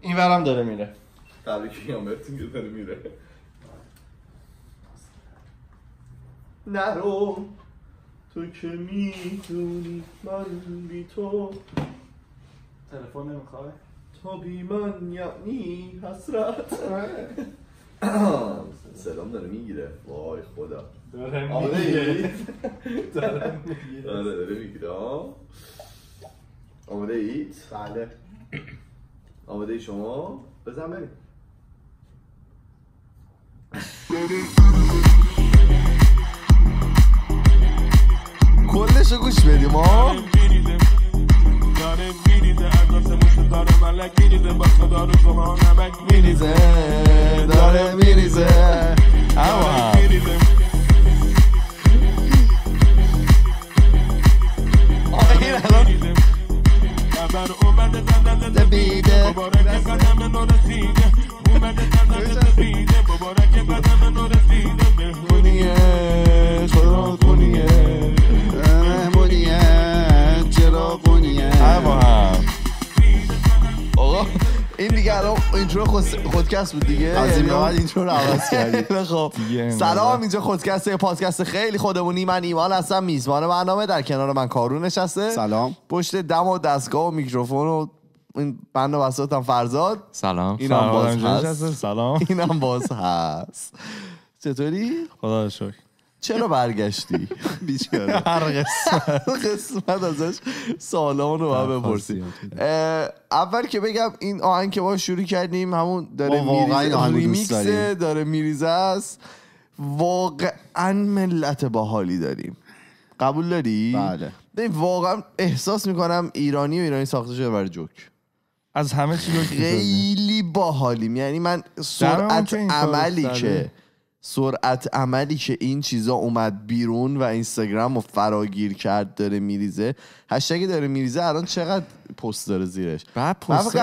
این ورم داره میره تبریک میگم بهتون که داره میره نرو تو که میدونی من بی تو تلفن نمیخوای تو بی من یعنی حسرت سلام داره میگیره وای خدا داره آره. میگیره داره میگیره داره میگیره آره، بله آماده شما بزن بریم کلش گوش بدیم ها داره میریزه عکاس موش داره ملک میریزه با خدا رو شما نمک میریزه داره میریزه اما میریزه سر اومده دندت بیده مبارک قدم نرسیده اومده دندت بیده مبارک قدم نرسیده مهمونیه چراغونیه مهمونیه هم آقا این دیگه الان اینترو خودکست بود دیگه از این یعنی بعد اینترو رو عوض خب سلام اینجا خودکست پادکست خیلی خودمونی من ایمان هستم میزبان برنامه در کنار من کارون نشسته سلام پشت دم و دستگاه و میکروفون و این بند و فرزاد سلام اینم باز هست سلام اینم باز هست چطوری خدا شکر چرا برگشتی هر قسمت ازش سالان رو هم بپرسیم اول که بگم این آهنگ که ما شروع کردیم همون داره میریزه داره میریزه است واقعا ملت باحالی داریم قبول داری بله واقعا احساس میکنم ایرانی و ایرانی ساخته شده بر جوک از همه چی خیلی باحالیم یعنی من سرعت عملی که سرعت عملی که این چیزا اومد بیرون و اینستاگرام رو فراگیر کرد داره میریزه هشتگی داره میریزه الان چقدر پست داره زیرش بعد پست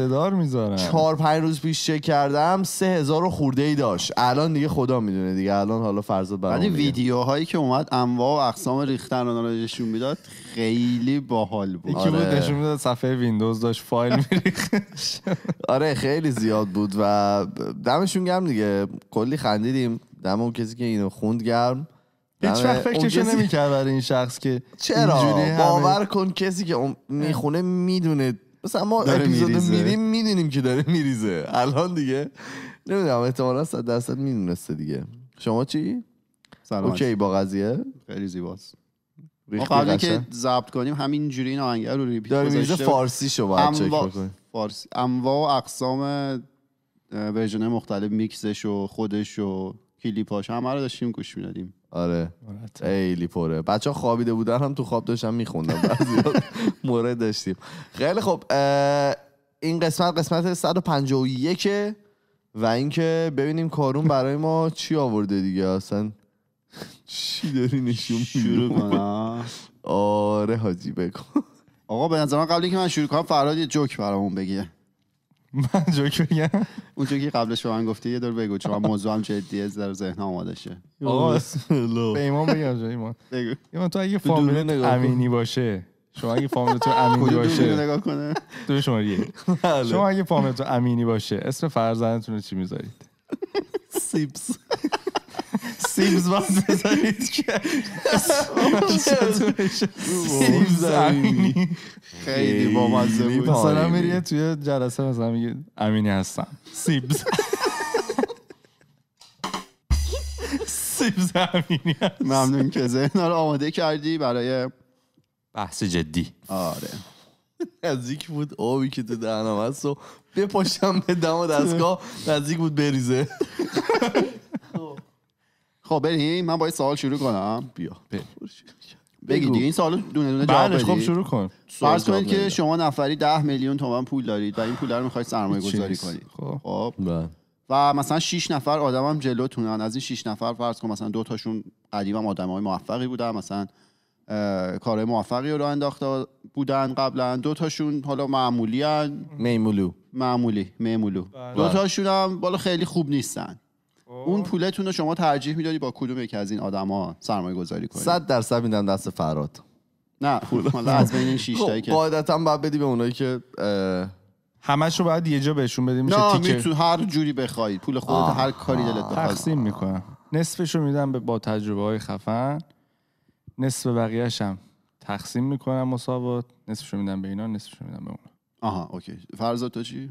دار میذارم چهار پنج روز پیش چک کردم سه هزار خورده ای داشت الان دیگه خدا میدونه دیگه الان حالا فرض برام ولی ویدیوهایی که اومد انواع و اقسام ریختن رو نشون میداد خیلی باحال بود یکی بود آره. نشون میداد صفحه ویندوز داشت فایل میریخت آره خیلی زیاد بود و دمشون گرم دیگه کلی خندیدیم دم اون کسی که اینو خوند گرم هیچ آره، وقت فکرشو نمیکرد برای این شخص که چرا باور کن کسی که میخونه میدونه مثلا ما اپیزود میریم میدونیم که داره میریزه الان دیگه نمیدونم احتمالا صد درصد میدونسته دیگه شما چی؟ سلام اوکی با قضیه خیلی زیباست ما قبل که ضبط کنیم همین جوری این آهنگ رو ریپیت داره فارسی شو باید چک بکنیم فارسی انواع و اقسام ورژن مختلف میکسش و خودش و کلیپاش همه رو داشتیم گوش میدادیم آره, آره. خیلی پره بچه ها خوابیده بودن هم تو خواب داشتم میخوندم مورد داشتیم خیلی خب این قسمت قسمت 151 و اینکه ببینیم کارون برای ما چی آورده دیگه اصلا چی داری نشون شروع آره حاجی بگو آقا به نظرم قبلی که من شروع کنم فراد یه جوک برامون بگیه من جوک بگم اون جوکی قبل شما من گفته یه دور بگو چون موضوع هم جدیه در ذهن آماده شه به ایمان بگم جای ایمان بگو ایمان تو اگه فامیل امینی باشه شما اگه فامیل تو امینی باشه نگاه کنه تو شما بله. شما اگه فامیل تو امینی باشه اسم فرزندتون رو چی میذارید سیبز سیبز باز بزنید که سیبز خیلی با مزه بود مثلا میری توی جلسه مثلا میگی امینی هستم سیبز سیبز امینی ممنون که ذهنها رو آماده کردی برای بحث جدی آره نزدیک بود آبی که تو دهنم هست و بپاشم به دم و دستگاه نزدیک بود بریزه خب بریم من باید سوال شروع کنم بیا بگی دیگه این سوالو دونه دونه جواب بدید خب شروع کن فرض کنید که شما نفری ده میلیون تومن پول دارید و این پول رو میخواید سرمایه گذاری کنید خب, خب. بله. و مثلا 6 نفر آدمم جلوتونن از این شش نفر فرض کن مثلا دو تاشون آدم های موفقی بودن مثلا کار موفقی رو انداخته بودن قبلا دو تاشون حالا معمولی هن. میمولو معمولی میمولو بله. دو تاشون هم بالا خیلی خوب نیستن خب. اون پولتون رو شما ترجیح میدادی با کدوم یکی از این آدما سرمایه گذاری کنید صد درصد میدم دست فراد نه پول حالا از بین این شیش خب، تایی که قاعدتا باید بدی به اونایی که همش رو باید یه جا بهشون بدیم میشه نه میتون هر جوری بخواید پول خودت هر کاری دلت بخواد تقسیم میکنم نصفش رو میدم به با تجربه های خفن نصف بقیهشم تقسیم میکنم مساوات نصفشو میدم به اینا نصفشو میدم به اون آها اوکی فرضات تو چی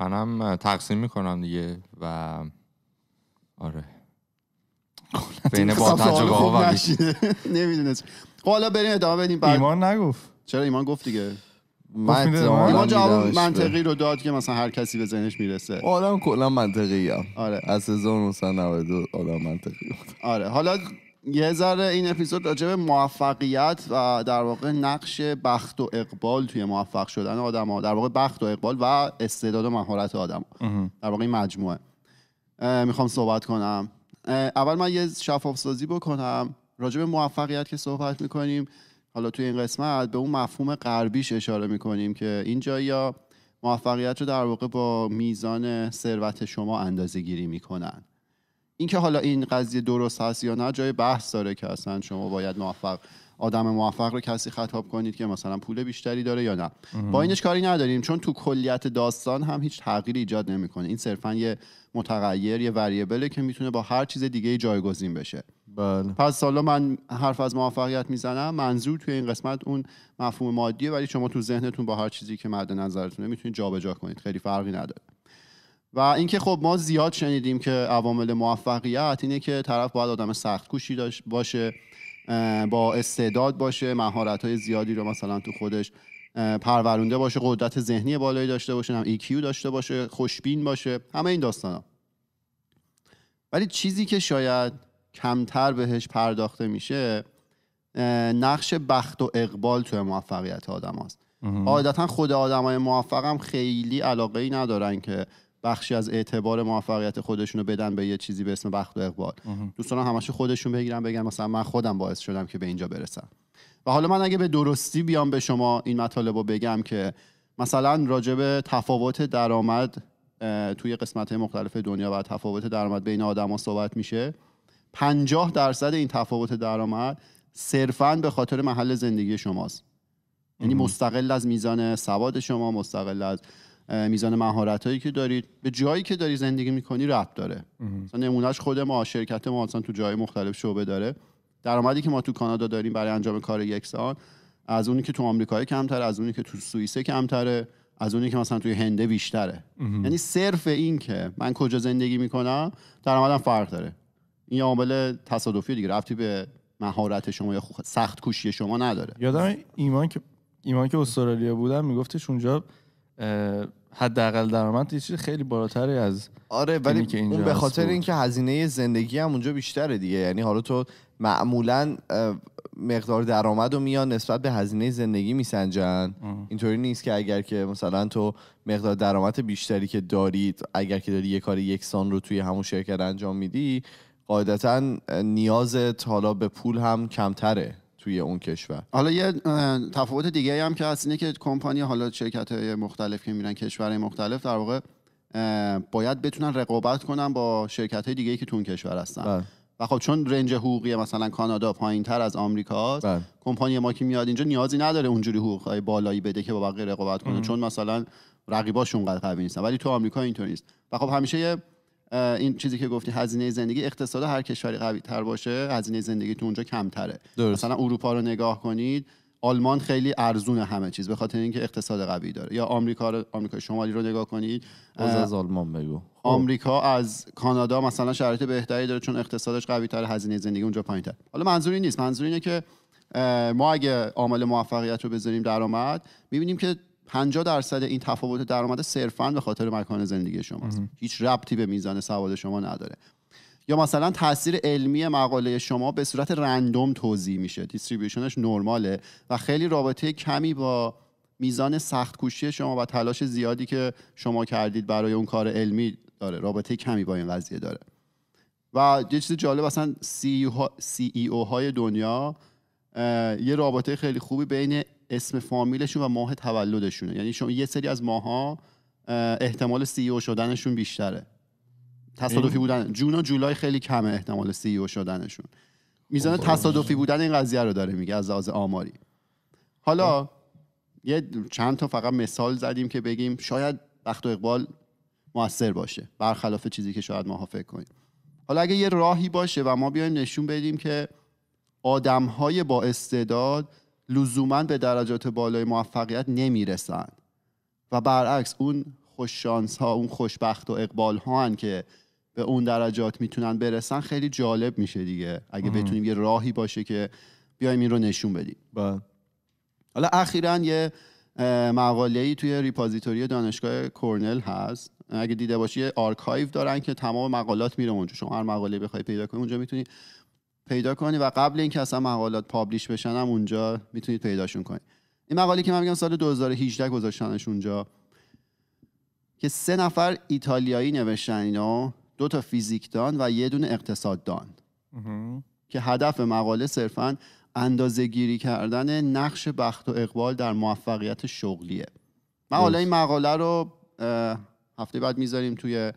منم تقسیم میکنم دیگه و آره خب، بین با تجربه ها نمیدونست حالا بریم ادامه بدیم ایمان نگفت چرا ایمان گفت دیگه ایمان جواب منطقی رو داد که مثلا هر کسی به ذهنش میرسه آدم کلا منطقی هم آره از 1992 آدم منطقی بود آره حالا یه ذره این اپیزود راجع موفقیت و در واقع نقش بخت و اقبال توی موفق شدن آدم ها در واقع بخت و اقبال و استعداد و مهارت آدم ها. در واقع این مجموعه میخوام صحبت کنم اول من یه شفاف سازی بکنم راجع به موفقیت که صحبت میکنیم حالا توی این قسمت به اون مفهوم غربیش اشاره میکنیم که اینجا یا موفقیت رو در واقع با میزان ثروت شما اندازه گیری میکنن اینکه حالا این قضیه درست هست یا نه جای بحث داره که اصلا شما باید موفق آدم موفق رو کسی خطاب کنید که مثلا پول بیشتری داره یا نه با اینش کاری نداریم چون تو کلیت داستان هم هیچ تغییری ایجاد نمیکنه این صرفا یه متغیر یه وریبله که میتونه با هر چیز دیگه جایگزین بشه بله. پس حالا من حرف از موفقیت میزنم منظور توی این قسمت اون مفهوم مادیه ولی شما تو ذهنتون با هر چیزی که مد نظرتونه میتونید جابجا کنید خیلی فرقی نداره و اینکه خب ما زیاد شنیدیم که عوامل موفقیت اینه که طرف باید آدم سخت کوشی باشه با استعداد باشه مهارت های زیادی رو مثلا تو خودش پرورونده باشه قدرت ذهنی بالایی داشته باشه هم ایکیو داشته باشه خوشبین باشه همه این داستان ها. ولی چیزی که شاید کمتر بهش پرداخته میشه نقش بخت و اقبال توی موفقیت آدم هاست. عادتا خود آدم های موفق هم خیلی علاقه ای ندارن که بخشی از اعتبار موفقیت خودشون رو بدن به یه چیزی به اسم بخت و اقبال دوستان همش خودشون بگیرن بگن مثلا من خودم باعث شدم که به اینجا برسم و حالا من اگه به درستی بیام به شما این مطالب رو بگم که مثلا راجب تفاوت درآمد توی قسمت مختلف دنیا و تفاوت درآمد بین آدما صحبت میشه پنجاه درصد این تفاوت درآمد صرفا به خاطر محل زندگی شماست یعنی مستقل از میزان سواد شما مستقل از میزان مهارت که دارید به جایی که داری زندگی میکنی ربط داره مثلا نمونهش خود ما شرکت ما اصلا تو جای مختلف شعبه داره درآمدی که ما تو کانادا داریم برای انجام کار یک سال از اونی که تو آمریکا کمتر از اونی که تو سوئیس کمتره از اونی که مثلا توی هنده بیشتره یعنی صرف این که من کجا زندگی میکنم درآمدم فرق داره این عامل تصادفی دیگه رفتی به مهارت شما یا سخت کوشی شما نداره یادم ایمان که ایمان که استرالیا بودم میگفتش اونجا حداقل درآمد یه چیز خیلی بالاتری از آره ولی اون به خاطر خب. اینکه هزینه زندگی هم اونجا بیشتره دیگه یعنی حالا تو معمولا مقدار درآمد رو میان نسبت به هزینه زندگی میسنجن اینطوری نیست که اگر که مثلا تو مقدار درآمد بیشتری که دارید اگر که داری یه کار یکسان رو توی همون شرکت انجام میدی قاعدتا نیازت حالا به پول هم کمتره توی اون کشور حالا یه تفاوت دیگه هم که هست اینه که کمپانی حالا شرکت های مختلف که میرن کشورهای مختلف در واقع باید بتونن رقابت کنن با شرکت های دیگه که تو اون کشور هستن بله. و خب چون رنج حقوقی مثلا کانادا پایین تر از آمریکا است، بله. کمپانی ما که میاد اینجا نیازی نداره اونجوری حقوق بالایی بده که با بقیه رقابت کنه چون مثلا رقیباش اونقدر قوی نیستن ولی تو آمریکا اینطور نیست و خب همیشه یه این چیزی که گفتی هزینه زندگی اقتصاد هر کشوری قوی تر باشه هزینه زندگی تو اونجا کمتره درست. مثلا اروپا رو نگاه کنید آلمان خیلی ارزون همه چیز به خاطر اینکه اقتصاد قوی داره یا آمریکا رو آمریکا شمالی رو نگاه کنید از آلمان بگو خب. آمریکا از کانادا مثلا شرایط بهتری داره چون اقتصادش قوی تر هزینه زندگی اونجا پایینتر حالا منظوری نیست منظور اینه که ما اگه عامل موفقیت رو بذاریم درآمد میبینیم که 50 درصد این تفاوت درآمد صرفا به خاطر مکان زندگی شماست هیچ ربطی به میزان سواد شما نداره یا مثلا تاثیر علمی مقاله شما به صورت رندوم توضیح میشه دیستریبیوشنش نرماله و خیلی رابطه کمی با میزان سخت کوشی شما و تلاش زیادی که شما کردید برای اون کار علمی داره رابطه کمی با این قضیه داره و یه چیز جالب اصلا سی ای او های دنیا یه رابطه خیلی خوبی بین اسم فامیلشون و ماه تولدشونه یعنی شما یه سری از ماها احتمال سی او e شدنشون بیشتره تصادفی بودن جون جولای خیلی کمه احتمال سی او e شدنشون میزان خب. تصادفی بودن این قضیه رو داره میگه از لحاظ آماری حالا خب. یه چند تا فقط مثال زدیم که بگیم شاید بخت و اقبال موثر باشه برخلاف چیزی که شاید ماها فکر کنیم حالا اگه یه راهی باشه و ما بیایم نشون بدیم که آدم های با استعداد لزوما به درجات بالای موفقیت نمیرسن و برعکس اون خوششانس ها اون خوشبخت و اقبال ها که به اون درجات میتونن برسن خیلی جالب میشه دیگه اگه بتونیم یه راهی باشه که بیایم این رو نشون بدیم با. بله. حالا اخیرا یه مقاله ای توی ریپازیتوری دانشگاه کورنل هست اگه دیده باشی یه آرکایو دارن که تمام مقالات میره اونجا شما هر مقاله بخوای پیدا کنی اونجا میتونی پیدا کنید و قبل اینکه اصلا مقالات پابلیش بشن هم اونجا میتونید پیداشون کنید این مقاله که من میگم سال 2018 گذاشتنش اونجا که سه نفر ایتالیایی نوشتن اینو دو تا فیزیکدان و یه دونه اقتصاددان که هدف مقاله صرفا اندازه گیری کردن نقش بخت و اقبال در موفقیت شغلیه من حالا این مقاله رو هفته بعد میذاریم توی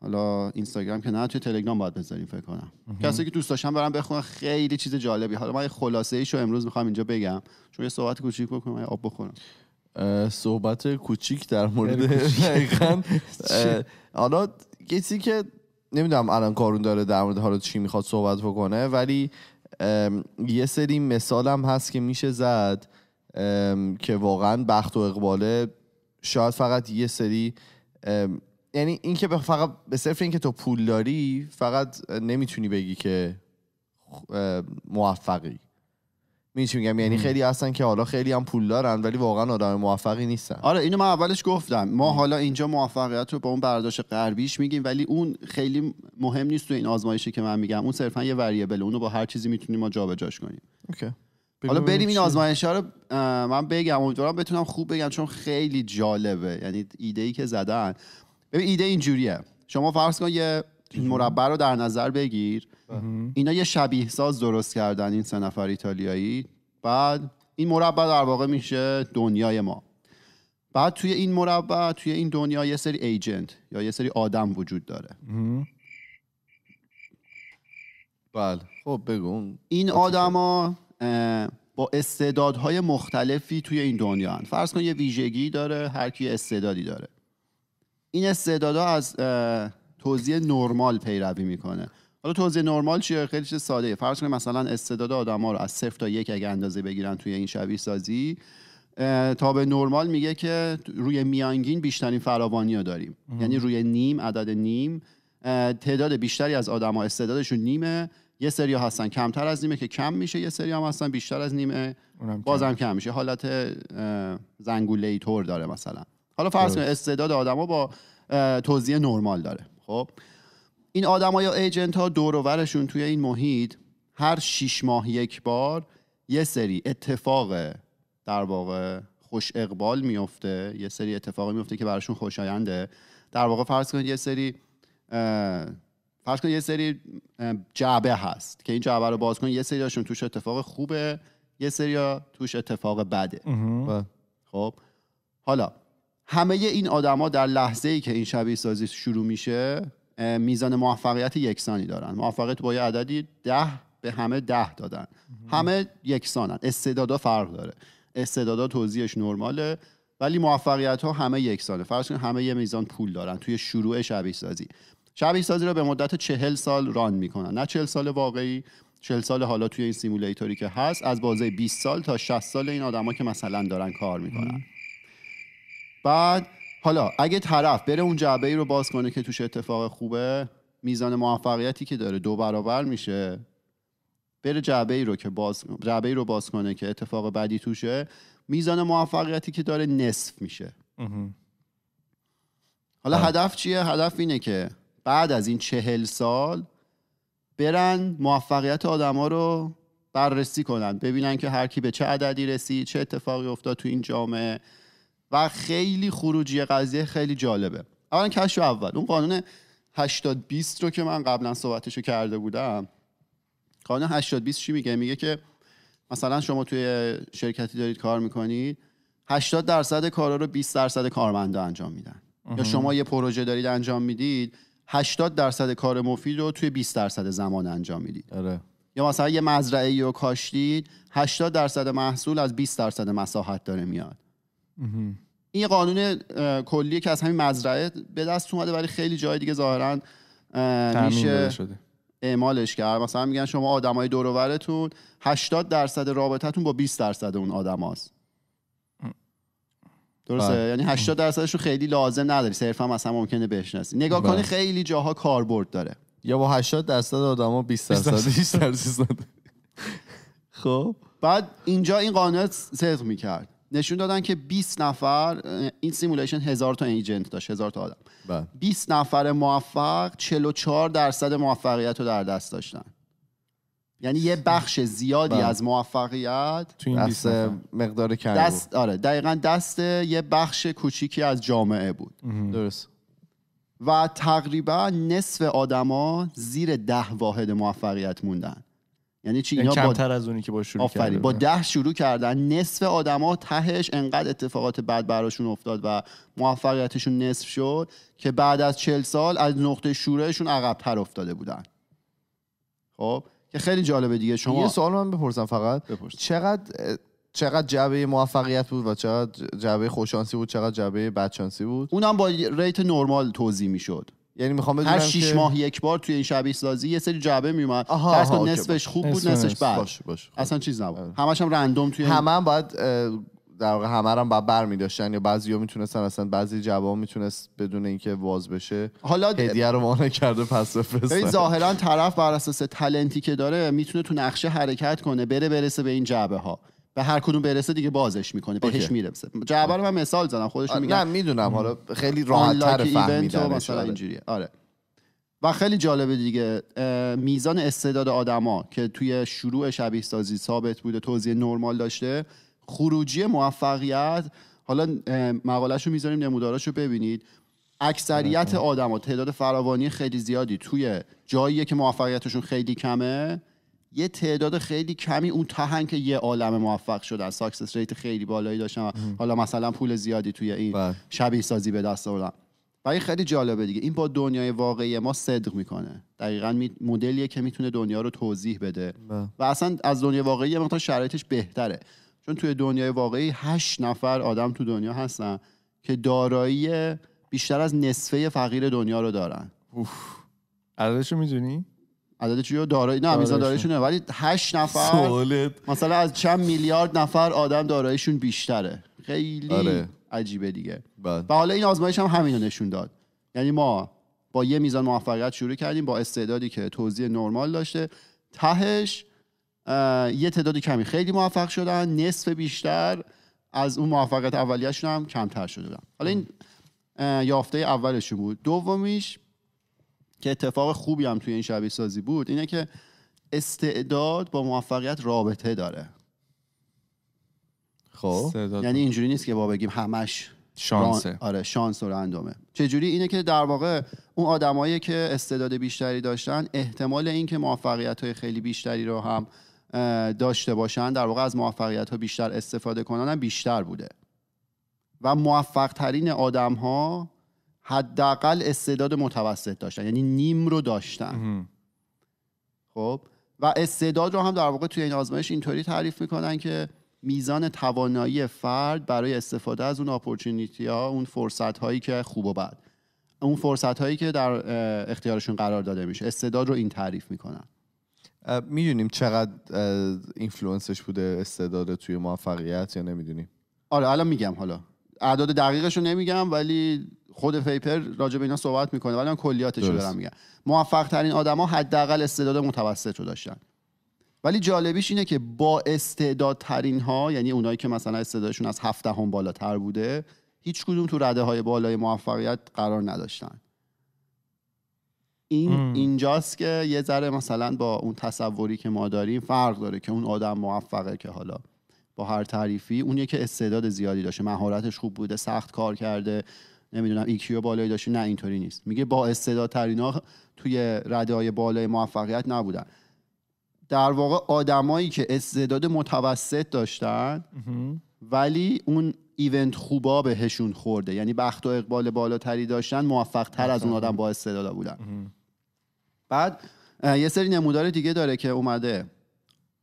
حالا اینستاگرام که نه توی تلگرام باید بذاریم فکر کنم کسی که دوست داشتم برم بخونن خیلی چیز جالبی حالا من خلاصه ایشو امروز میخوام اینجا بگم چون یه صحبت کوچیک بکنم آب بخورم صحبت کوچیک در مورد دقیقاً حالا کسی که نمیدونم الان کارون داره در مورد حالا چی میخواد صحبت بکنه ولی یه سری مثالم هست که میشه زد که واقعا بخت و اقباله شاید فقط یه سری یعنی اینکه فقط به صرف اینکه تو پول داری فقط نمیتونی بگی که موفقی میتونی میگم یعنی خیلی هستن که حالا خیلی هم پول دارن ولی واقعا آدم موفقی نیستن آره اینو من اولش گفتم ما حالا اینجا موفقیت رو با اون برداشت غربیش میگیم ولی اون خیلی مهم نیست تو این آزمایشی که من میگم اون صرفا یه وریبل اونو با هر چیزی میتونیم ما جابجاش کنیم اوکی. حالا بریم این آزمایش رو من بگم امیدوارم بتونم خوب بگم چون خیلی جالبه یعنی ایده ای که زدن ببین ایده اینجوریه شما فرض کن یه مربع رو در نظر بگیر بله. اینا یه شبیه ساز درست کردن این سه نفر ایتالیایی بعد این مربع در واقع میشه دنیای ما بعد توی این مربع توی این دنیا یه سری ایجنت یا یه سری آدم وجود داره بله خب بگو این آدما با استعدادهای مختلفی توی این دنیا هن. فرض کن یه ویژگی داره هر کی استعدادی داره این استعدادا از توضیح نرمال پیروی میکنه حالا توضیح نرمال چیه خیلی چیز ساده فرض کنید مثلا استعداد آدما رو از صفر تا یک اگه اندازه بگیرن توی این شبیه سازی تا به نرمال میگه که روی میانگین بیشترین فراوانی رو داریم یعنی روی نیم عدد نیم تعداد بیشتری از آدما استعدادشون نیمه یه سری هستن کمتر از نیمه که کم میشه یه سری هم هستن بیشتر از نیمه بازم کم میشه حالت زنگوله ای طور داره مثلا حالا فرض کنید استعداد آدما با توزیع نرمال داره خب این آدما یا ایجنت ها دور و توی این محیط هر شیش ماه یک بار یه سری اتفاق در واقع خوش اقبال میفته یه سری اتفاقی میفته که براشون خوشاینده در واقع فرض کنید یه سری فرض کنید یه سری جعبه هست که این جعبه رو باز کنید یه سری سریاشون توش اتفاق خوبه یه سری توش اتفاق بده خب حالا همه این آدما در لحظه ای که این شبیه سازی شروع میشه میزان موفقیت یکسانی دارن موفقیت با یه عددی ده به همه ده دادن همه یکسانن استعدادا فرق داره استعدادا توضیحش نرماله ولی موفقیت ها همه یکسانه فرض کنید همه یه میزان پول دارن توی شروع شبیه سازی شبیه سازی رو به مدت چهل سال ران میکنن نه چهل سال واقعی چهل سال حالا توی این سیمولیتوری که هست از بازه 20 سال تا 60 سال این آدما که مثلا دارن کار میکنن بعد حالا اگه طرف بره اون جعبه ای رو باز کنه که توش اتفاق خوبه میزان موفقیتی که داره دو برابر میشه بره جعبه ای رو که باز جعبه ای رو باز کنه که اتفاق بدی توشه میزان موفقیتی که داره نصف میشه حالا هدف چیه هدف اینه که بعد از این چهل سال برن موفقیت آدما رو بررسی کنن ببینن که هر کی به چه عددی رسید چه اتفاقی افتاد تو این جامعه و خیلی خروجی قضیه خیلی جالبه اولا کشف اول اون قانون 80 20 رو که من قبلا صحبتش رو کرده بودم قانون 80 چی میگه میگه که مثلا شما توی شرکتی دارید کار میکنید 80 درصد کارا رو 20 درصد کارمندا انجام میدن یا شما یه پروژه دارید انجام میدید 80 درصد کار مفید رو توی 20 درصد زمان انجام میدید آره. یا مثلا یه مزرعه رو کاشتید 80 درصد محصول از 20 درصد مساحت داره میاد این قانون کلی که از همین مزرعه به دست اومده ولی خیلی جای دیگه ظاهرا میشه شده. اعمالش کرد مثلا میگن شما آدمای دور و 80 درصد رابطتون با 20 درصد اون آدماست درسته بله. یعنی 80 درصدش رو خیلی لازم نداری صرفا مثلا ممکنه بشناسی نگاه کنی بله. خیلی جاها کاربرد داره یا با 80 درصد آدما 20 درصد 20 درصد خب بعد اینجا این قانون صدق میکرد نشون دادن که 20 نفر این سیمولیشن هزار تا ایجنت داشت هزار تا آدم با. بله. 20 نفر موفق 44 درصد موفقیت رو در دست داشتن یعنی یه بخش زیادی با. بله. از موفقیت تو این دست مقدار کرده دست آره دقیقا دست یه بخش کوچیکی از جامعه بود امه. درست و تقریبا نصف آدما زیر ده واحد موفقیت موندن یعنی چی یعنی اینا کمتر با... از اونی که با شروع با ده شروع کردن نصف آدما تهش انقدر اتفاقات بد براشون افتاد و موفقیتشون نصف شد که بعد از چل سال از نقطه شروعشون عقبتر افتاده بودن خب که خیلی جالبه دیگه شما یه سوال من بپرسم فقط چقدر چقدر جعبه موفقیت بود و چقدر جعبه خوشانسی بود چقدر جعبه بدشانسی بود اونم با ریت نرمال توضیح میشد یعنی میخوام بدونم هر 6 ماه یک بار توی این شبیه سازی یه سری جعبه میومد فرض کن نصفش خوب بود نصفش بد اصلا چیز نبود آره. همش هم رندوم توی همه هم باید در واقع همه هم بعد بر میداشتن یا بعضی‌ها میتونستن اصلا بعضی جواب میتونست بدون اینکه واز بشه حالا هدیه رو مانع کرده پس بفرسته ظاهرا طرف بر اساس تلنتی که داره میتونه تو نقشه حرکت کنه بره برسه به این جعبه ها و هر کدوم برسه دیگه بازش میکنه بهش میرسه رو من مثال زدم خودش آره، میگم نه میدونم حالا خیلی راحت تر آره. مثلا اینجوریه آره و خیلی جالبه دیگه میزان استعداد آدما که توی شروع شبیه سازی ثابت بوده توضیح نرمال داشته خروجی موفقیت حالا مقالش رو میذاریم نموداراش رو ببینید اکثریت آره، آدما تعداد فراوانی خیلی زیادی توی جایی که موفقیتشون خیلی کمه یه تعداد خیلی کمی اون تهنگ که یه عالم موفق شدن ساکسس ریت خیلی بالایی داشتن و حالا مثلا پول زیادی توی این بله. شبیه سازی به دست آوردن خیلی جالبه دیگه این با دنیای واقعی ما صدق میکنه دقیقا مدلیه که میتونه دنیا رو توضیح بده بله. و اصلا از دنیای واقعی یه شرایطش بهتره چون توی دنیای واقعی هشت نفر آدم تو دنیا هستن که دارایی بیشتر از نصفه فقیر دنیا رو دارن اوف عددشو میدونی عدد چیه دارایی نه میزان داراییشونه ولی هشت نفر مثلا از چند میلیارد نفر آدم داراییشون بیشتره خیلی آره. عجیبه دیگه بله. و حالا این آزمایش هم همینو نشون داد یعنی ما با یه میزان موفقیت شروع کردیم با استعدادی که توضیح نرمال داشته تهش یه تعداد کمی خیلی موفق شدن نصف بیشتر از اون موفقیت اولیه‌شون هم کمتر شده بودن حالا این یافته اولشون بود دومیش که اتفاق خوبی هم توی این شبیه سازی بود اینه که استعداد با موفقیت رابطه داره خب یعنی اینجوری نیست که با بگیم همش شانسه آره شانس و رندومه چجوری اینه که در واقع اون آدمایی که استعداد بیشتری داشتن احتمال اینکه موفقیت های خیلی بیشتری رو هم داشته باشن در واقع از موفقیت ها بیشتر استفاده کنن هم بیشتر بوده و موفق ترین آدم ها حداقل استعداد متوسط داشتن یعنی نیم رو داشتن خب و استعداد رو هم در واقع توی این آزمایش اینطوری تعریف میکنن که میزان توانایی فرد برای استفاده از اون اپورچونیتی ها اون فرصت هایی که خوب و بد اون فرصت هایی که در اختیارشون قرار داده میشه استعداد رو این تعریف میکنن میدونیم چقدر اینفلوئنسش بوده استعداد توی موفقیت یا نمیدونیم آره الان میگم حالا اعداد دقیقش رو نمیگم ولی خود پیپر راجع به اینا صحبت میکنه ولی من کلیاتش رو دارم میگم موفق ترین آدما حداقل استعداد متوسط رو داشتن ولی جالبیش اینه که با استعدادترین ها یعنی اونایی که مثلا استعدادشون از هفته هم بالاتر بوده هیچکدوم تو رده های بالای موفقیت قرار نداشتن این اینجاست که یه ذره مثلا با اون تصوری که ما داریم فرق داره که اون آدم موفقه که حالا با هر تعریفی اون که استعداد زیادی داشته مهارتش خوب بوده سخت کار کرده نمیدونم ایکیو بالایی داشته نه اینطوری نیست میگه با ها توی رده های بالای موفقیت نبودن در واقع آدمایی که استعداد متوسط داشتن ولی اون ایونت خوبا بهشون خورده یعنی بخت و اقبال بالاتری داشتن موفق تر از اون آدم با استعدادا بودن بعد یه سری نمودار دیگه داره که اومده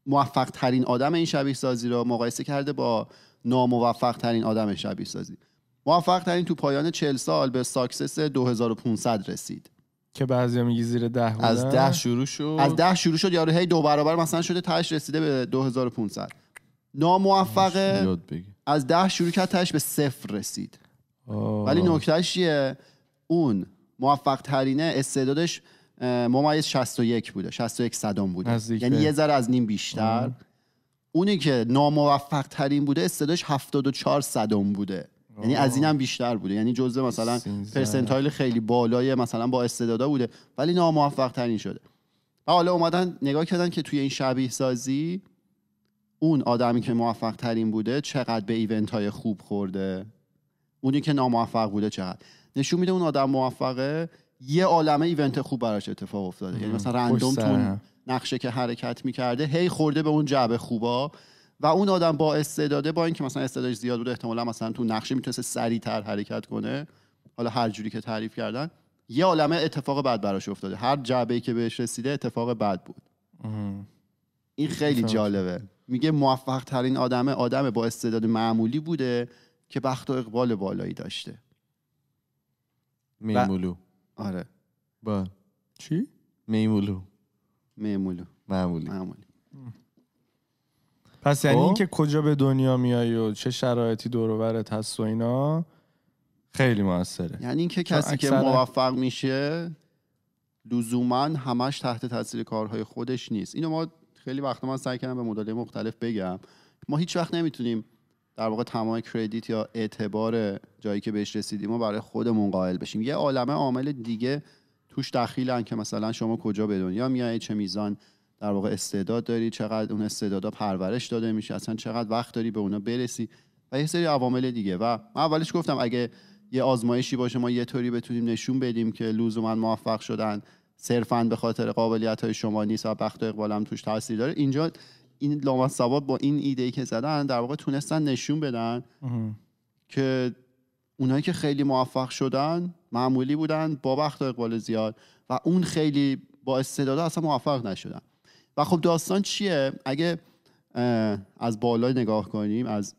موفق ترین آدم این شبیه سازی را مقایسه کرده با ناموفق ترین آدم شبیه سازی موفق ترین تو پایان 40 سال به ساکسس 2500 رسید که بعضی میگی زیر از ده شروع شد از 10 شروع شد یارو هی دو برابر مثلا شده تاش رسیده به 2500 ناموفقه از ده شروع کرد تاش به صفر رسید ولی نکتهش چیه اون موفق ترینه استعدادش ممایز 61 بوده 61 صدام بوده یعنی یه ذره از نیم بیشتر اونی که ناموفق ترین بوده استعدادش 74 صدام بوده یعنی از اینم بیشتر بوده یعنی جزء مثلا پرسنتایل خیلی بالای مثلا با استعدادا بوده ولی ناموفق ترین شده حالا اومدن نگاه کردن که توی این شبیه سازی اون آدمی که موفق ترین بوده چقدر به ایونت های خوب خورده اونی که ناموفق بوده چقدر نشون میده اون آدم موفقه یه عالمه ایونت خوب براش اتفاق افتاده یعنی مثلا رندوم تو نقشه که حرکت میکرده هی خورده به اون جعبه خوبا و اون آدم با استعداده با اینکه مثلا استعدادش زیاد بود احتمالا مثلا تو نقشه میتونسته سریعتر حرکت کنه حالا هر جوری که تعریف کردن یه عالمه اتفاق بد براش افتاده هر جعبه ای که بهش رسیده اتفاق بد بود این خیلی جالبه میگه موفق ترین آدمه آدم با استعداد معمولی بوده که بخت و اقبال بالایی داشته میمولو آره با چی؟ میمولو میمولو معمولی معمولی پس یعنی خب؟ اینکه کجا به دنیا میای و چه شرایطی دور هست و اینا خیلی موثره یعنی اینکه کسی که موفق میشه لزوما همش تحت تاثیر کارهای خودش نیست اینو ما خیلی وقت من سعی کردم به مدل مختلف بگم ما هیچ وقت نمیتونیم در واقع تمام کردیت یا اعتبار جایی که بهش رسیدیم ما برای خودمون قائل بشیم یه عالمه عامل دیگه توش دخیلن که مثلا شما کجا به دنیا میای چه میزان در واقع استعداد داری چقدر اون استعدادها پرورش داده میشه اصلا چقدر وقت داری به اونا برسی و یه سری عوامل دیگه و من اولش گفتم اگه یه آزمایشی باشه ما یه طوری بتونیم نشون بدیم که لزوما موفق شدن صرفا به خاطر قابلیت های شما نیست و بخت و اقبالم توش تاثیر داره اینجا این لامصبات با این ایده ای که زدن در واقع تونستن نشون بدن که اونایی که خیلی موفق شدن معمولی بودن با وقت و اقبال زیاد و اون خیلی با استعداد اصلا موفق نشدن و خب داستان چیه اگه از بالای نگاه کنیم از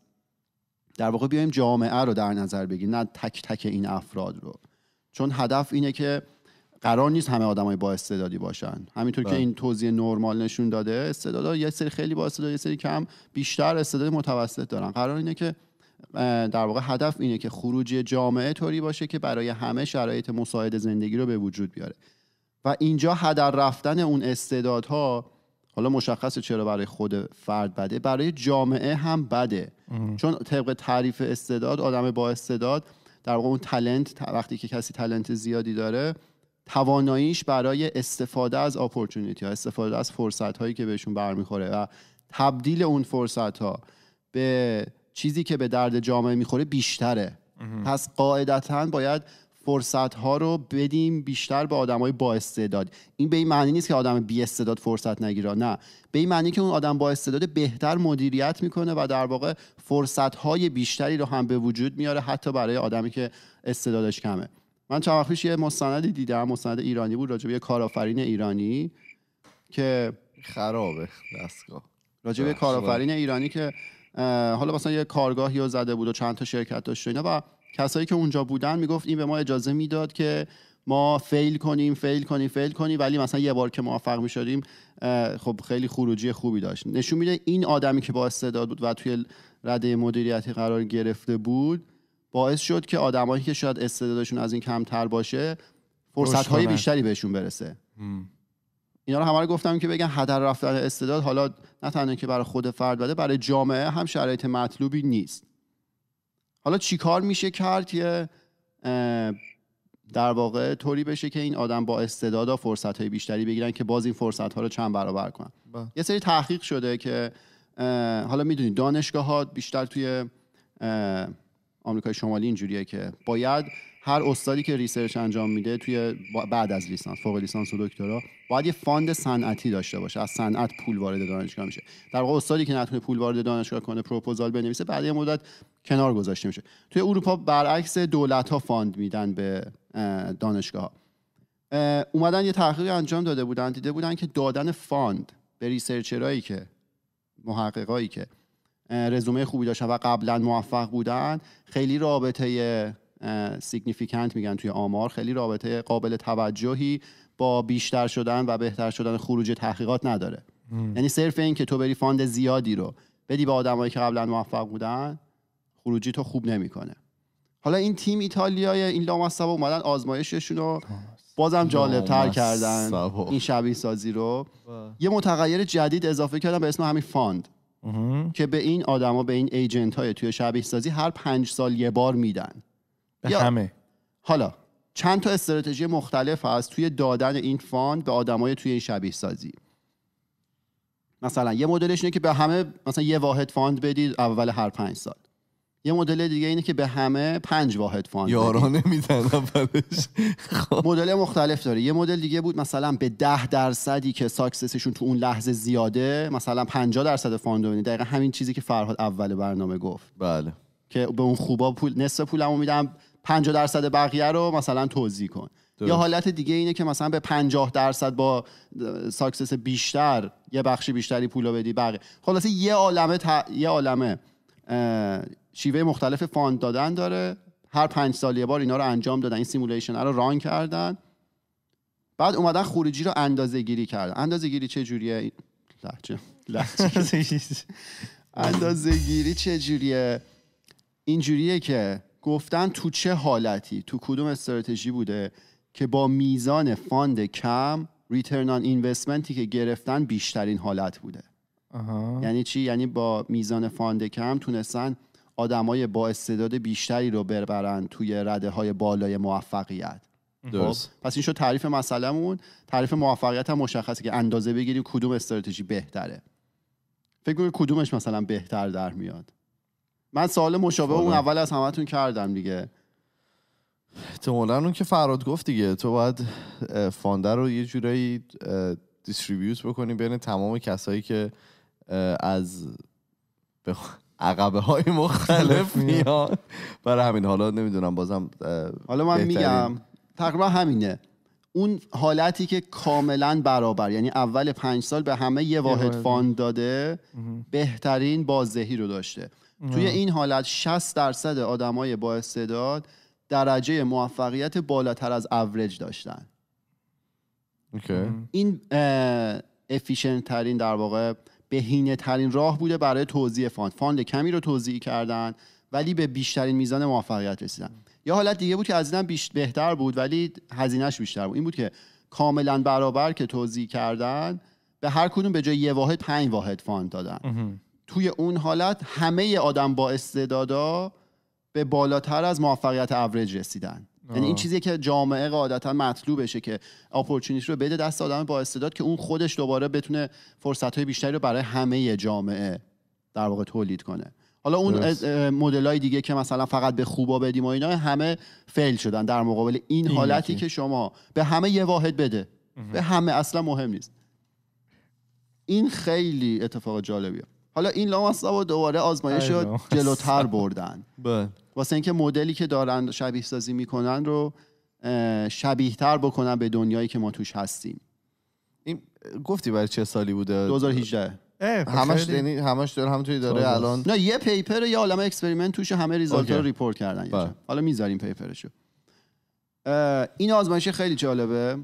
در واقع بیایم جامعه رو در نظر بگیریم نه تک تک این افراد رو چون هدف اینه که قرار نیست همه آدمای با استعدادی باشن همینطور که بله. این توضیح نرمال نشون داده استعدادا یه سری خیلی با استعداد یه سری کم بیشتر استعداد متوسط دارن قرار اینه که در واقع هدف اینه که خروجی جامعه طوری باشه که برای همه شرایط مساعد زندگی رو به وجود بیاره و اینجا هدر رفتن اون استعدادها حالا مشخص چرا برای خود فرد بده برای جامعه هم بده چون طبق تعریف استعداد آدم با استعداد در واقع اون تلنت وقتی که کسی تلنت زیادی داره تواناییش برای استفاده از اپورتونیتی ها استفاده از فرصت هایی که بهشون برمیخوره و تبدیل اون فرصت ها به چیزی که به درد جامعه میخوره بیشتره پس قاعدتا باید فرصت ها رو بدیم بیشتر به آدم های با استعداد این به این معنی نیست که آدم بی استعداد فرصت نگیره نه به این معنی که اون آدم با استعداد بهتر مدیریت میکنه و در واقع فرصت های بیشتری رو هم به وجود میاره حتی برای آدمی که استعدادش کمه من چند وقت پیش یه مستندی دیدم مستند ایرانی بود راجبه یه کارآفرین ایرانی که خرابه دستگاه راجبه کارآفرین ایرانی که حالا مثلا یه کارگاهی رو زده بود و چند تا شرکت داشت و اینا و کسایی که اونجا بودن میگفت این به ما اجازه میداد که ما فیل کنیم فیل کنیم فیل کنیم ولی مثلا یه بار که موفق میشدیم شدیم خب خیلی خروجی خوبی داشت نشون میده این آدمی که با استعداد بود و توی رده مدیریتی قرار گرفته بود باعث شد که آدمایی که شاید استعدادشون از این کمتر باشه فرصت های بیشتری بهشون برسه اینا رو همه رو گفتم که بگن هدر رفتن استعداد حالا نه تنها که برای خود فرد بده برای جامعه هم شرایط مطلوبی نیست حالا چیکار میشه کرد که در واقع طوری بشه که این آدم با استعدادا فرصت های بیشتری بگیرن که باز این فرصت ها رو چند برابر کنن یه سری تحقیق شده که حالا میدونید دانشگاه ها بیشتر توی آمریکای شمالی اینجوریه که باید هر استادی که ریسرچ انجام میده توی بعد از لیسانس فوق لیسانس و دکترا باید یه فاند صنعتی داشته باشه از صنعت پول وارد دانشگاه میشه در واقع استادی که نتونه پول وارد دانشگاه کنه پروپوزال بنویسه بعد یه مدت کنار گذاشته میشه توی اروپا برعکس دولت ها فاند میدن به دانشگاه اومدن یه تحقیق انجام داده بودن دیده بودن که دادن فاند به ریسرچرایی که محققایی که رزومه خوبی داشتن و قبلا موفق بودن خیلی رابطه سیگنیفیکانت میگن توی آمار خیلی رابطه قابل توجهی با بیشتر شدن و بهتر شدن خروج تحقیقات نداره یعنی صرف این که تو بری فاند زیادی رو بدی به آدمایی که قبلا موفق بودن خروجی تو خوب نمیکنه حالا این تیم ایتالیای این لاماسبا اومدن آزمایششون رو بازم جالب تر کردن این شبیه سازی رو یه متغیر جدید اضافه کردن به اسم همین فاند که به این آدما به این ایجنت های توی شبیه سازی هر پنج سال یه بار میدن به همه حالا چند تا استراتژی مختلف هست توی دادن این فاند به آدمای توی این شبیه سازی مثلا یه مدلش اینه که به همه مثلا یه واحد فاند بدید اول هر پنج سال یه مدل دیگه اینه که به همه پنج واحد فاند یارا نمیدن اولش خب. مدل مختلف داره یه مدل دیگه بود مثلا به ده درصدی که ساکسسشون تو اون لحظه زیاده مثلا 50 درصد فاند بدین دقیقا همین چیزی که فرهاد اول برنامه گفت بله که به اون خوبا پول نصف پولمو میدم 50 درصد بقیه رو مثلا توضیح کن یا حالت دیگه اینه که مثلا به 50 درصد با ساکسس بیشتر یه بخشی بیشتری پول بدی بقیه خلاصه یه عالمه یه عالمه شیوه مختلف فاند دادن داره هر پنج سال یه بار اینا رو انجام دادن این سیمولیشن رو ران کردن بعد اومدن خروجی رو اندازه گیری کردن اندازه گیری چه جوریه لحجه اندازه گیری چه جوریه این جوریه که گفتن تو چه حالتی تو کدوم استراتژی بوده که با میزان فاند کم ریترن آن اینوستمنتی که گرفتن بیشترین حالت بوده یعنی چی یعنی با میزان فاند کم تونستن آدمای با استعداد بیشتری رو بربرن توی رده های بالای موفقیت خب؟ درست پس این شد تعریف مسئلهمون تعریف موفقیت هم مشخصه که اندازه بگیریم کدوم استراتژی بهتره فکر کنید کدومش مثلا بهتر در میاد من سوال مشابه اون اول از همتون کردم دیگه احتمالا اون که فراد گفت دیگه تو باید فانده رو یه جورایی دیستریبیوت بکنی بین تمام کسایی که از عقبه های مختلف میاد برای همین حالا نمیدونم بازم حالا من میگم تقریبا همینه اون حالتی که کاملا برابر یعنی اول پنج سال به همه یه واحد فاند داده بهترین بازدهی رو داشته توی این حالت 60 درصد آدمای با درجه موفقیت بالاتر از اورج داشتن این افیشنت ترین در واقع بهینه ترین راه بوده برای توضیح فاند فاند کمی رو توضیح کردن ولی به بیشترین میزان موفقیت رسیدن یا حالت دیگه بود که از اینم بهتر بود ولی هزینهش بیشتر بود این بود که کاملا برابر که توضیح کردن به هر کدوم به جای یه واحد پنج واحد فاند دادن توی اون حالت همه آدم با استعدادا به بالاتر از موفقیت اوریج رسیدن یعنی این چیزی که جامعه قاعدتا مطلوبشه که اپورتونیتی رو بده دست آدم با استعداد که اون خودش دوباره بتونه فرصت بیشتری رو برای همه جامعه در واقع تولید کنه حالا اون های دیگه که مثلا فقط به خوبا بدیم و اینا همه فیل شدن در مقابل این حالتی که شما به همه یه واحد بده به همه اصلا مهم نیست این خیلی اتفاق جالبیه حالا این لامصب دوباره آزمایش شد جلوتر بردن بله. واسه اینکه مدلی که دارن شبیه سازی میکنن رو شبیه تر بکنن به دنیایی که ما توش هستیم این گفتی برای چه سالی بوده 2018 همش یعنی همش داره همونطوری داره الان نه یه پیپر یه عالمه اکسپریمنت توش همه ریزالت رو ریپورت کردن بله. حالا میذاریم پیپرشو این آزمایش خیلی جالبه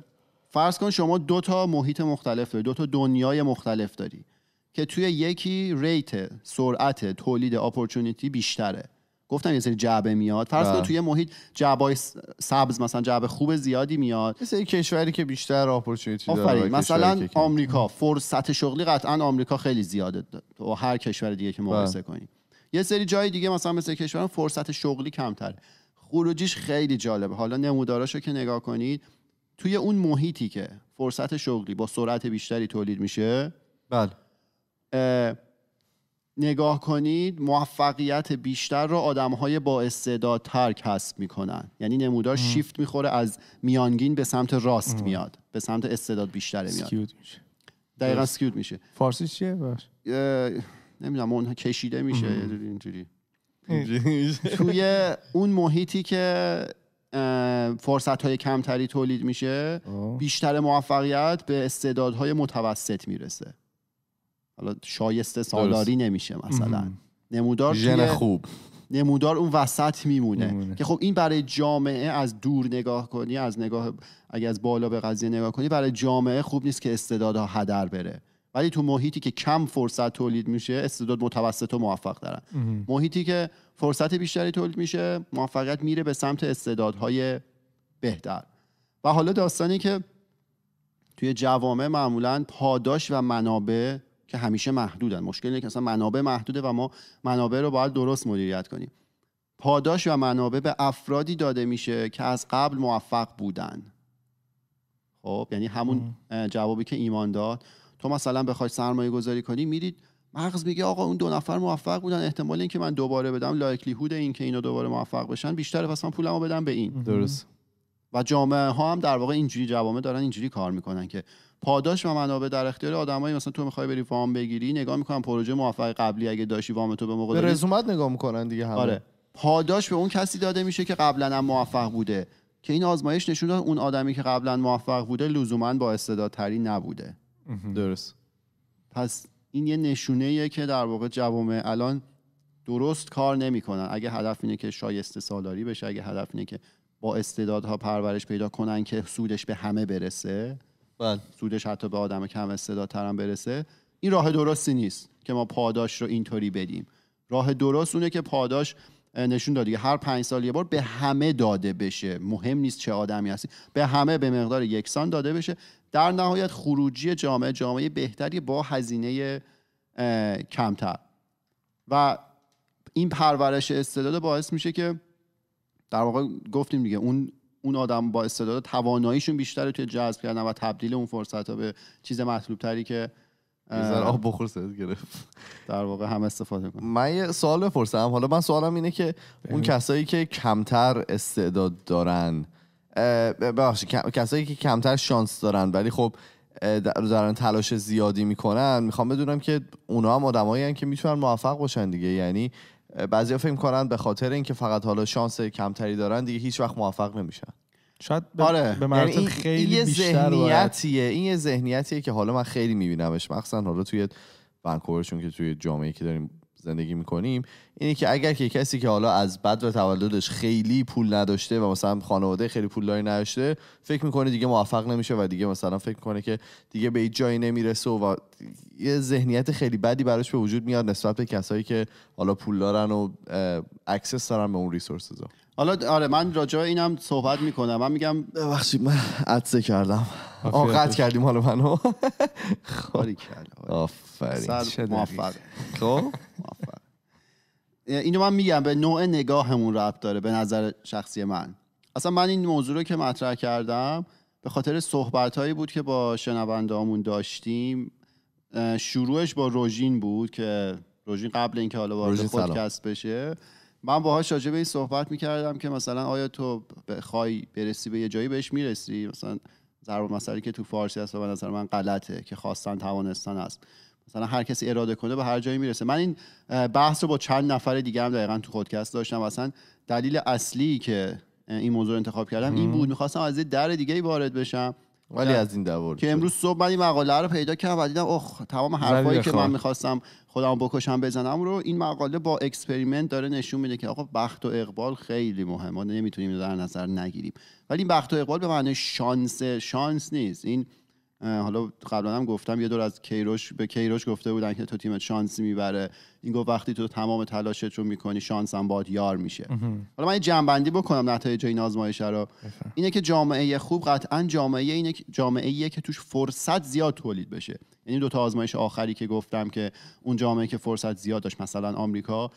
فرض کن شما دو تا محیط مختلف داری دو تا دنیای مختلف داری که توی یکی ریت سرعت تولید اپورتونیتی بیشتره گفتن یه سری جعبه میاد فرض کن توی محیط جعبای سبز مثلا جعبه خوب زیادی میاد مثل کشوری که بیشتر اپورتونتی داره مثلا آمریکا فرصت شغلی قطعا آمریکا خیلی زیاده و هر کشور دیگه که بله. مقایسه کنیم یه سری جای دیگه مثلا مثل کشور فرصت شغلی کمتره خروجیش خیلی جالبه حالا نموداراشو که نگاه کنید توی اون محیطی که فرصت شغلی با سرعت بیشتری تولید میشه بله نگاه کنید موفقیت بیشتر رو های با تر کسب میکنن یعنی نمودار شیفت میخوره از میانگین به سمت راست میاد به سمت استعداد بیشتر میاد میشه دقیقا سکیوت میشه فارسی چیه باش نمیدونم اون کشیده میشه اینجوری توی اون محیطی که فرصت های کمتری تولید میشه بیشتر موفقیت به استعدادهای متوسط میرسه حالا شایسته سالاری نمیشه مثلا نمودار خوب نمودار اون وسط میمونه. که خب این برای جامعه از دور نگاه کنی از نگاه اگه از بالا به قضیه نگاه کنی برای جامعه خوب نیست که استعدادها هدر بره ولی تو محیطی که کم فرصت تولید میشه استعداد متوسط و موفق دارن محیطی که فرصت بیشتری تولید میشه موفقیت میره به سمت استعدادهای بهتر و حالا داستانی که توی جوامع معمولا پاداش و منابع که همیشه محدودن مشکل اینه که اصلا منابع محدوده و ما منابع رو باید درست مدیریت کنیم پاداش و منابع به افرادی داده میشه که از قبل موفق بودن خب یعنی همون جوابی که ایمان داد تو مثلا بخوای سرمایه گذاری کنی میرید مغز میگه آقا اون دو نفر موفق بودن احتمال اینکه من دوباره بدم لایکلیهود این که اینا دوباره موفق بشن بیشتره پس من پولمو بدم به این درست و جامعه ها هم در واقع اینجوری جوامع دارن اینجوری کار میکنن که پاداش و منابع در اختیار آدمایی مثلا تو میخوای بری وام بگیری نگاه میکنن پروژه موفق قبلی اگه داشتی وام تو به موقع به رزومت نگاه میکنن دیگه همه آره. پاداش به اون کسی داده میشه که قبلا هم موفق بوده که این آزمایش نشون داد اون آدمی که قبلا موفق بوده لزوما با تری نبوده درست پس این یه نشونه که در واقع جوامع الان درست کار نمیکنن اگه هدف اینه که شایسته سالاری بشه اگه هدف اینه که با استعدادها پرورش پیدا کنن که سودش به همه برسه و سودش حتی به آدم کم استعدادتر هم برسه این راه درستی نیست که ما پاداش رو اینطوری بدیم راه درست اونه که پاداش نشون دادی هر پنج سال یه بار به همه داده بشه مهم نیست چه آدمی هستی به همه به مقدار یکسان داده بشه در نهایت خروجی جامعه جامعه بهتری با هزینه کمتر و این پرورش استعداد باعث میشه که در واقع گفتیم دیگه اون اون آدم با استعداد تواناییشون بیشتره توی جذب کردن و تبدیل اون فرصت ها به چیز مطلوب تری که آب بخور سرت گرفت در واقع هم استفاده کنم من یه سوال بپرسم حالا من سوالم اینه که اون کسایی که کمتر استعداد دارن ببخشید کسایی که کمتر شانس دارن ولی خب دارن تلاش زیادی میکنن میخوام بدونم که اونا هم آدمایی که میتونن موفق باشن دیگه یعنی بعضیا فکر میکنن به خاطر اینکه فقط حالا شانس کمتری دارن دیگه هیچ وقت موفق نمیشن شاید به, آره. یعنی این خیلی یه ذهنیتیه این یه ذهنیتیه که حالا من خیلی میبینمش مخصوصا حالا توی ونکوور که توی جامعه که داریم زندگی میکنیم اینه که اگر که کسی که حالا از بد و تولدش خیلی پول نداشته و مثلا خانواده خیلی پولداری نداشته فکر میکنه دیگه موفق نمیشه و دیگه مثلا فکر میکنه که دیگه به جایی نمیرسه و یه ذهنیت خیلی بدی براش به وجود میاد نسبت به کسایی که حالا پول دارن و اکسس دارن به اون ها. حالا آره من راجع اینم صحبت میکنم من میگم ببخشید من عدسه کردم آقت کردیم حالا منو خاری کرد آفرین خب اینو من میگم به نوع نگاهمون ربط داره به نظر شخصی من اصلا من این موضوع رو که مطرح کردم به خاطر صحبت هایی بود که با شنونده داشتیم شروعش با روژین بود که روژین قبل اینکه حالا وارد پادکست بشه من باهاش راجع به این صحبت میکردم که مثلا آیا تو بخوای برسی به یه جایی بهش میرسی مثلا ضرب مسئله که تو فارسی هست و به نظر من غلطه که خواستن توانستن است مثلا هر کسی اراده کنه به هر جایی میرسه من این بحث رو با چند نفر دیگه هم دقیقا تو خودکست داشتم اصلا دلیل اصلی که این موضوع رو انتخاب کردم این بود میخواستم از یه در دیگه وارد بشم ولی از این دور که امروز صبح من این مقاله رو پیدا کردم و دیدم اخ تمام حرفایی که من میخواستم خودم بکشم بزنم رو این مقاله با اکسپریمنت داره نشون میده که آقا بخت و اقبال خیلی مهمه ما نمیتونیم در نظر نگیریم ولی این بخت و اقبال به معنی شانس شانس نیست این حالا قبلا هم گفتم یه دور از کیروش به کیروش گفته بودن که تو تیمت شانسی میبره این گفت وقتی تو تمام تلاشت رو میکنی شانس هم باید یار میشه حالا من جنبندی بکنم نتایج این آزمایش رو اینه که جامعه خوب قطعا جامعه اینه جامعه که توش فرصت زیاد تولید بشه یعنی دو تا آزمایش آخری که گفتم که اون جامعه که فرصت زیاد داشت مثلا آمریکا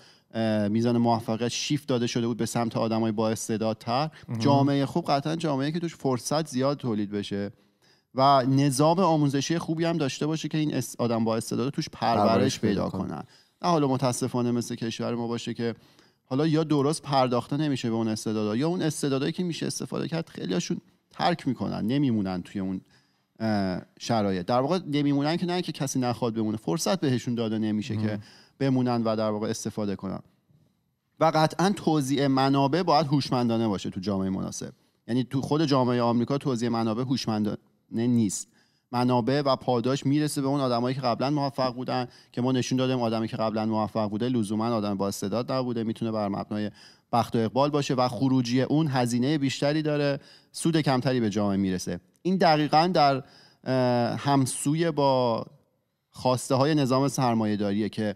میزان موفقیت شیفت داده شده بود به سمت آدمای با جامعه خوب قطعا جامعه که توش فرصت زیاد تولید بشه و نظام آموزشی خوبی هم داشته باشه که این آدم با استعداد توش پرورش پیدا کنن نه حالا متاسفانه مثل کشور ما باشه که حالا یا درست پرداخته نمیشه به اون استعدادا یا اون استعدادایی که میشه استفاده کرد خیلیاشون ترک میکنن نمیمونن توی اون شرایط در واقع نمیمونن که نه که کسی نخواد بمونه فرصت بهشون داده نمیشه که بمونن و در واقع استفاده کنن و قطعا توزیع منابع باید هوشمندانه باشه تو جامعه مناسب یعنی تو خود جامعه آمریکا توزیع منابع هوشمندانه نیست منابع و پاداش میرسه به اون آدمایی که قبلا موفق بودن که ما نشون دادیم آدمی که قبلا موفق بوده لزوما آدم با استعداد نبوده میتونه بر مبنای بخت و اقبال باشه و خروجی اون هزینه بیشتری داره سود کمتری به جامعه میرسه این دقیقا در همسوی با خواسته های نظام سرمایه داریه که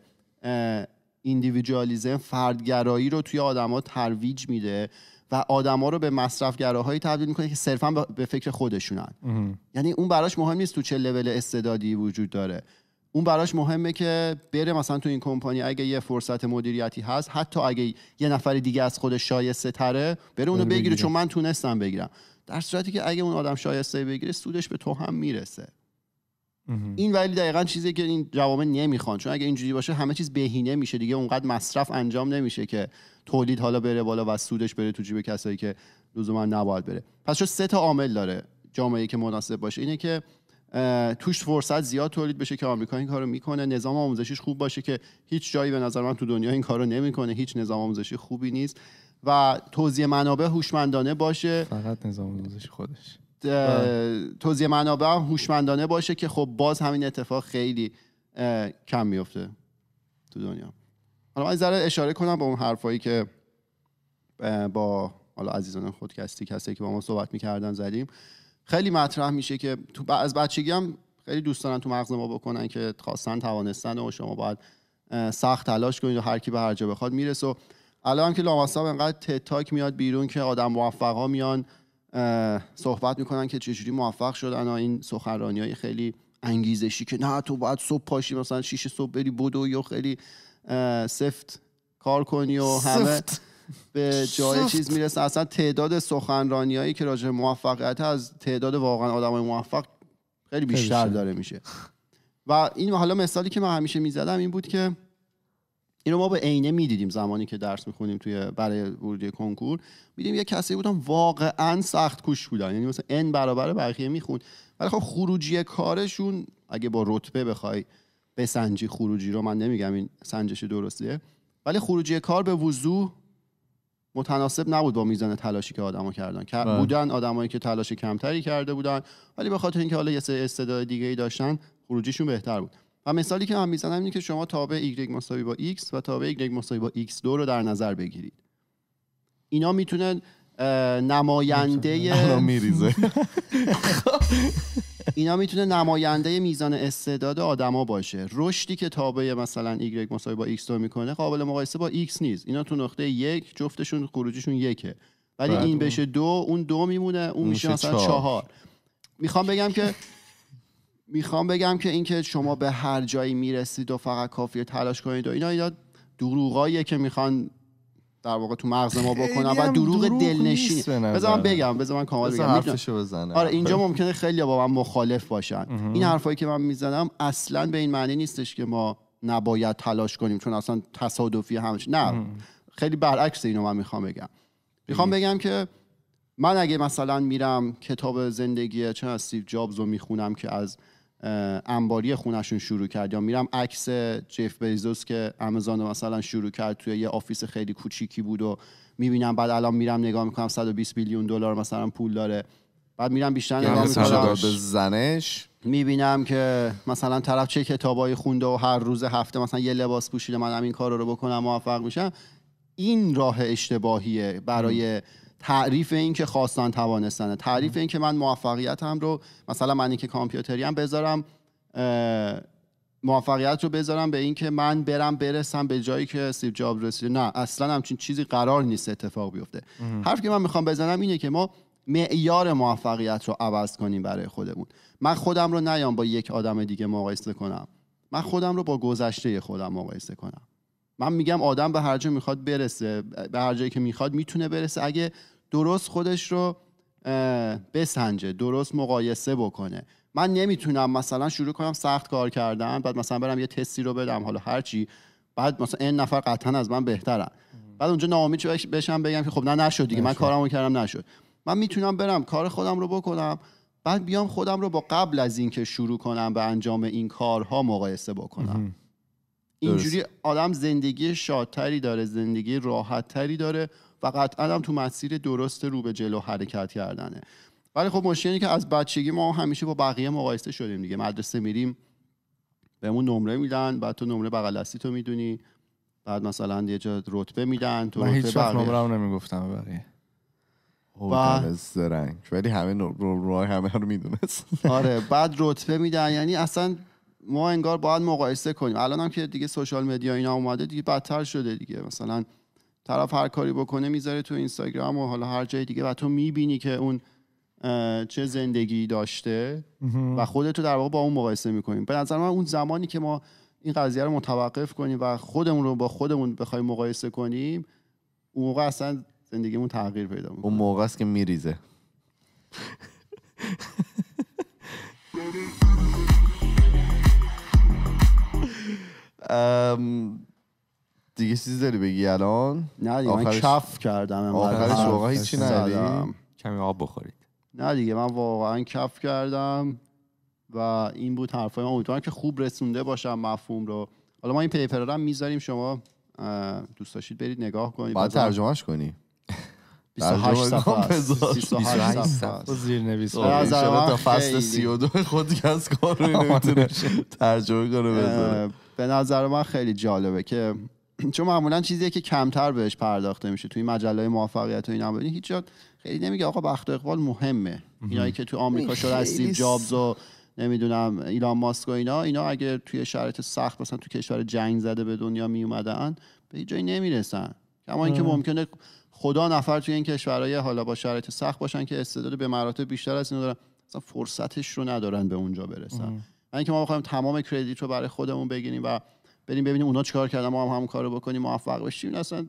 ایندیویدوالیزم فردگرایی رو توی آدما ترویج میده و آدما رو به مصرفگراهایی تبدیل میکنه که صرفا به فکر خودشونن یعنی اون براش مهم نیست تو چه لول استعدادی وجود داره اون براش مهمه که بره مثلا تو این کمپانی اگه یه فرصت مدیریتی هست حتی اگه یه نفر دیگه از خودش شایسته تره بره اونو بگیره چون من تونستم بگیرم در صورتی که اگه اون آدم شایسته بگیره سودش به تو هم میرسه این ولی دقیقا چیزی که این جوامع نمیخوان چون اگه اینجوری باشه همه چیز بهینه میشه دیگه اونقدر مصرف انجام نمیشه که تولید حالا بره بالا و سودش بره تو جیب کسایی که لزوما نباید بره پس چون سه تا عامل داره جامعه که مناسب باشه اینه که توش فرصت زیاد تولید بشه که آمریکا این کارو میکنه نظام آموزشیش خوب باشه که هیچ جایی به نظر من تو دنیا این کارو نمیکنه هیچ نظام آموزشی خوبی نیست و توزیع منابع هوشمندانه باشه فقط نظام آموزشی خودش توضیح منابع هم هوشمندانه باشه که خب باز همین اتفاق خیلی کم میفته تو دنیا حالا من ذره اشاره کنم با اون حرفایی که با حالا عزیزان خود کسی که با ما صحبت میکردن زدیم خیلی مطرح میشه که تو از بچگی هم خیلی دوست دارن تو مغز ما بکنن که خواستن توانستن و شما باید سخت تلاش کنید و هر کی به هر جا بخواد میرسه و الان که لامصب انقدر تتاک میاد بیرون که آدم موفقا میان صحبت میکنن که چجوری موفق شدن و این سخنرانی های خیلی انگیزشی که نه تو باید صبح پاشی مثلا شیش صبح بری بدو یا خیلی سفت کار کنی و همه به جای چیز میرسه اصلا تعداد سخنرانی هایی که راجع موفقیت از تعداد واقعا آدم های موفق خیلی بیشتر داره میشه و این حالا مثالی که من همیشه میزدم این بود که اینو ما به عینه میدیدیم زمانی که درس میخونیم توی برای ورودی کنکور میدیم یه کسی بودن واقعا سخت کوش بودن یعنی مثلا ان برابر بقیه میخوند ولی خب خروجی کارشون اگه با رتبه بخوای بسنجی خروجی رو من نمیگم این سنجش درسته ولی خروجی کار به وضوح متناسب نبود با میزان تلاشی که آدما کردن که بله. بودن آدمایی که تلاش کمتری کرده بودن ولی به خاطر اینکه حالا یه سری استعداد دیگه ای داشتن خروجیشون بهتر بود و مثالی که من میزنم اینه که شما تابع y مساوی با x و تابع y مساوی با x2 رو در نظر بگیرید اینا میتونن نماینده میریزه اینا میتونه نماینده میزان استعداد آدما باشه رشدی که تابع مثلا y مساوی با x2 میکنه قابل مقایسه با x نیست اینا تو نقطه یک جفتشون خروجیشون یکه ولی این بشه دو اون دو میمونه اون میشه مثلا چهار میخوام بگم که میخوام بگم که اینکه شما به هر جایی میرسید و فقط کافیه تلاش کنید و اینا اینا دروغاییه که میخوان در واقع تو مغز ما بکنم و دروغ دلنشین بذار من بگم بذار من کامل بگم بزنه آره اینجا ممکنه خیلی با من مخالف باشن این حرفایی که من میزنم اصلا به این معنی نیستش که ما نباید تلاش کنیم چون اصلا تصادفی همش نه خیلی برعکس اینو من میخوام بگم میخوام بگم که من اگه مثلا میرم کتاب زندگی چه استیو جابز رو میخونم که از انباری خونشون شروع کرد یا میرم عکس جف بیزوس که امازون مثلا شروع کرد توی یه آفیس خیلی کوچیکی بود و میبینم بعد الان میرم نگاه میکنم 120 میلیون دلار مثلا پول داره بعد میرم بیشتر یعنی نگاه میکنم زنش میبینم که مثلا طرف چه کتابایی خونده و هر روز هفته مثلا یه لباس پوشیده من این کار رو بکنم موفق میشم این راه اشتباهیه برای تعریف این که خواستن توانستنه تعریف این که من موفقیتم رو مثلا من اینکه کامپیوتری هم بذارم موفقیت رو بذارم به اینکه من برم برسم به جایی که سیب جاب رسید نه اصلا همچین چیزی قرار نیست اتفاق بیفته حرف که من میخوام بزنم اینه که ما معیار موفقیت رو عوض کنیم برای خودمون من خودم رو نیام با یک آدم دیگه مقایسه کنم من خودم رو با گذشته خودم مقایسه کنم من میگم آدم به هر جا میخواد برسه به هر جایی که میخواد میتونه برسه اگه درست خودش رو بسنجه درست مقایسه بکنه من نمیتونم مثلا شروع کنم سخت کار کردن بعد مثلا برم یه تستی رو بدم حالا هرچی بعد مثلا این نفر قطعا از من بهترن بعد اونجا ناامید بشم بگم که خب نه نشد دیگه من کارمو کردم نشد من میتونم برم کار خودم رو بکنم بعد بیام خودم رو با قبل از اینکه شروع کنم به انجام این کارها مقایسه بکنم اینجوری آدم زندگی شادتری داره زندگی راحتتری داره و قطعا هم تو مسیر درست رو به جلو حرکت کردنه ولی خب مشکلی که از بچگی ما همیشه با بقیه مقایسه شدیم دیگه مدرسه میریم بهمون نمره میدن بعد تو نمره بغل تو میدونی بعد مثلا یه جا رتبه میدن تو من هیچ وقت نمرم نمیگفتم بقیه و... زرنگ ولی همه همه رو میدونست آره بعد رتبه میدن یعنی اصلا ما انگار باید مقایسه کنیم الان هم که دیگه سوشال مدیا اینا اومده دیگه بدتر شده دیگه مثلا طرف هر کاری بکنه میذاره تو اینستاگرام و حالا هر جای دیگه و تو میبینی که اون چه زندگی داشته و خودتو در واقع با اون مقایسه میکنیم به نظر من اون زمانی که ما این قضیه رو متوقف کنیم و خودمون رو با خودمون بخوایم مقایسه کنیم اون موقع اصلا زندگیمون تغییر پیدا میکنه اون موقع است که میریزه ام دیگه چیزی داری بگی الان نه دیگه آخرش... من کف کردم آخرش واقعا هیچی نداری کمی آب بخورید نه دیگه من واقعا کف کردم و این بود حرفای من امیدوارم که خوب رسونده باشم مفهوم رو حالا ما این پیپر رو هم میذاریم شما دوست داشتید برید نگاه کنید باید ترجمهش کنی 28 صفحه است 28 صفحه خب، کار رو ترجمه کنه بذاره به نظر من خیلی جالبه که چون معمولا چیزیه که کمتر بهش پرداخته میشه توی مجله موفقیت و اینا ببینید هیچ خیلی نمیگه آقا بخت اقبال مهمه اینایی که تو آمریکا شده از استیو جابز و نمیدونم ایلان ماسک و اینا اینا اگر توی شرایط سخت مثلا تو کشور جنگ زده به دنیا می اومدن به جایی نمیرسن اما اینکه ممکنه خدا نفر توی این کشورهای حالا با شرایط سخت باشن که استعداد به مراتب بیشتر از اینو دارن مثلا فرصتش رو ندارن به اونجا برسن اینکه ما بخوایم تمام کردیت رو برای خودمون بگیریم و بریم ببینیم اونا چیکار کردن ما هم همون کارو بکنیم موفق بشیم اصلا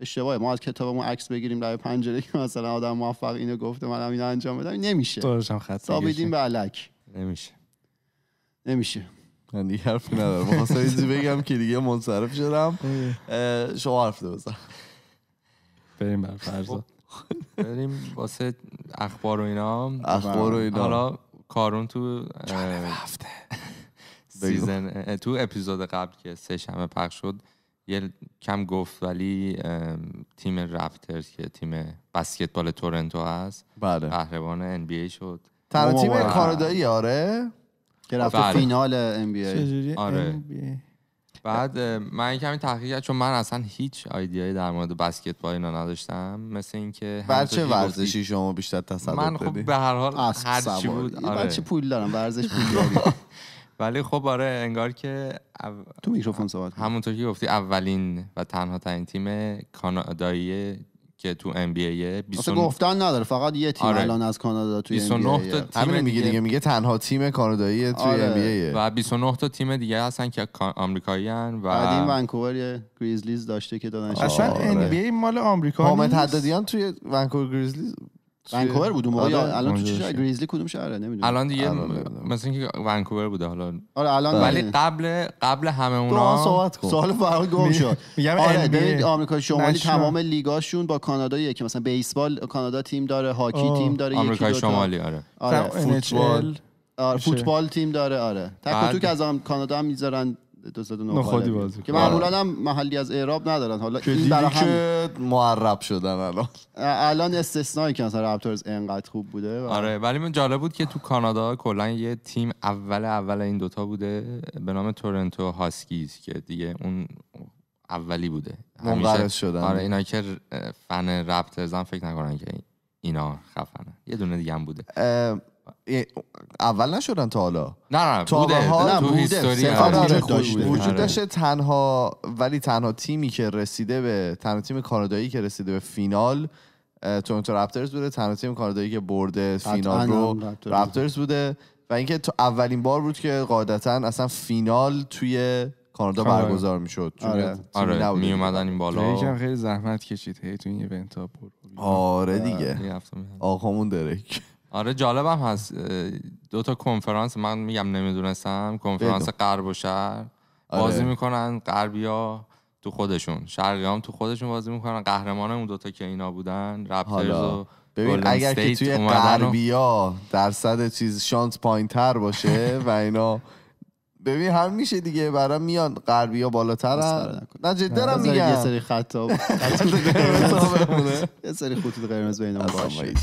اشتباهه ما از کتابمون عکس بگیریم در پنجره که مثلا آدم موفق اینو گفته منم اینو انجام بدم نمیشه هم خط ثابتین به علک نمیشه نمیشه من دیگه حرفی ندارم خواستم بگم که دیگه منصرف شدم شما حرف بزن بریم بر فرضا خب. بریم واسه اخبار و اینا اخبار و اینا حالا کارون تو سیزن تو اپیزود قبل که سه شمه پخش شد یه کم گفت ولی تیم رفترز که تیم بسکتبال تورنتو هست بله قهرمان ای شد تنها تیم کانادایی آره که رفت بله. فینال NBA آره بعد من کمی تحقیق کردم چون من اصلا هیچ ایدیایی در مورد بسکتبال اینا نداشتم مثل اینکه بر چه ورزشی شما بیشتر تسلط من خب به هر حال هر چی بود آره. چه پول دارم ورزش پول ولی خب آره انگار که او... تو میکروفون صحبت همونطور که گفتی اولین و تنها ترین تیم کانادایی که تو ام بی ای گفتن نداره فقط یه تیم آره. الان از کانادا توی 29 تا تیم دیگه, دیگه میگه تنها تیم کانادایی تو آره. ام بی ای و 29 تا تیم دیگه هستن که آمریکایی ان و این ونکوور گریزلیز داشته که دادن اصلا ام بی ای مال آمریکا حامد حدادیان توی ونکوور گریزلیز ونکوور بود اون موقع الان تو چه گریزلی کدوم شهره نمیدونم الان دیگه مثلا اینکه ونکوور بوده حالا آره الان بله. ولی قبل قبل همه اونا صحبت کن سوال فرق گم شد آره ببین آمریکا شمالی تمام لیگاشون با کانادا که مثلا بیسبال کانادا تیم داره هاکی تیم داره آمریکا شمالی آره, آره. فوتبال آره، فوتبال تیم داره آره تک تو که از کانادا هم میذارن نخودی بازی که معمولا هم محلی از اعراب ندارن حالا این برای هم... معرب شدن الان الان استثنایی که مثلا رپتورز انقدر خوب بوده آره ولی من جالب بود که تو کانادا کلا یه تیم اول اول این دوتا بوده به نام تورنتو هاسکیز که دیگه اون اولی بوده منقرض شدن آره اینا که فن رپترز فکر نکنن که اینا خفنه یه دونه دیگه هم بوده اول نشدن تا حالا نه نه تا بوده بوده وجود آره. داشته تنها ولی تنها تیمی که رسیده به تنها تیم کانادایی که رسیده به فینال تورنتو رپترز بوده تنها تیم کانادایی که برده فینال رو رپترز بوده و اینکه تو اولین بار بود که قاعدتا اصلا فینال توی کانادا آره. برگزار میشد آره, می آره، اومدن این بالا هم خیلی زحمت کشید هی تو این ایونت آره دیگه آقامون درک آره جالبم هست دو تا کنفرانس من میگم نمیدونستم کنفرانس غرب و آره. بازی میکنن غربیا تو خودشون شرقی هم تو خودشون بازی میکنن قهرمان اون دوتا که اینا بودن رپترز و ببین اگر که توی غربیا درصد چیز شانس پایین تر باشه و اینا ببین هم میشه دیگه برای میان غربیا بالاترن نه هم میگم یه سری خطا یه سری خطوط قرمز بین باشه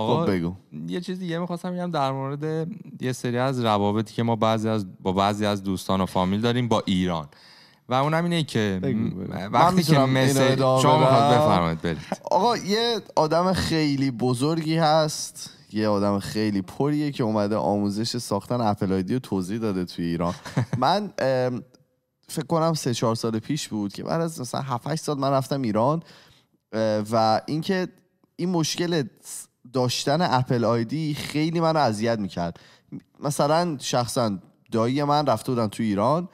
آقا خب بگو یه چیز دیگه میخواستم بگم در مورد یه سری از روابطی که ما بعضی از با بعضی از دوستان و فامیل داریم با ایران و اونم اینه که بگو بگو. وقتی که مثل شما بفرمایید برید آقا یه آدم خیلی بزرگی هست یه آدم خیلی پریه که اومده آموزش ساختن اپل آیدی رو توضیح داده توی ایران من فکر کنم سه چهار سال پیش بود که بعد از مثلا 7 سال من رفتم ایران و اینکه این مشکل داشتن اپل آیدی خیلی منو اذیت میکرد مثلا شخصا دایی من رفته بودن تو ایران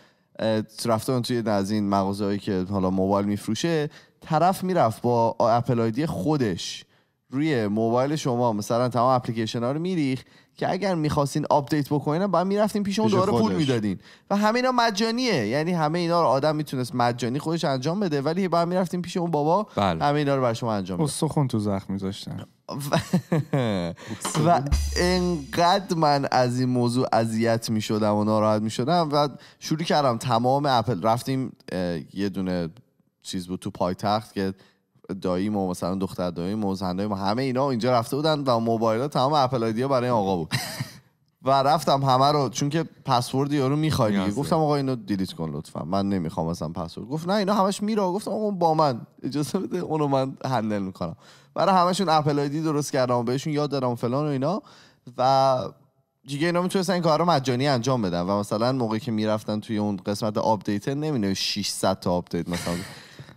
رفته بودن توی از این مغازهایی که حالا موبایل میفروشه طرف میرفت با اپل آیدی خودش روی موبایل شما مثلا تمام اپلیکیشن ها رو میریخت که اگر میخواستین آپدیت بکنین بعد میرفتین پیش اون دوباره پول میدادین و همه اینا مجانیه یعنی همه اینا رو آدم میتونست مجانی خودش انجام بده ولی بعد میرفتین پیش اون بابا بله. همه اینا رو بر شما انجام میداد سخن تو زخم میذاشتن و انقدر من از این موضوع اذیت میشدم و ناراحت میشدم و شروع کردم تمام اپل رفتیم یه دونه چیز بود تو پایتخت که دایی و مثلا دختر دایی و زنده همه اینا اینجا رفته بودن و موبایل تمام اپل آیدیا برای آقا بود و رفتم همه رو چون که پسورد یارو میخوای گفتم آقا اینو دیلیت کن لطفا من نمیخوام مثلا پسورد گفت نه اینا همش میره گفتم آقا با من اجازه بده اونو من هندل میکنم برای همشون اپل آیدی درست کردم بهشون یاد دادم فلان و اینا و دیگه اینا میتونستن این کار رو مجانی انجام بدن و مثلا موقعی که میرفتن توی اون قسمت آپدیت نمینه 600 تا آپدیت مثلا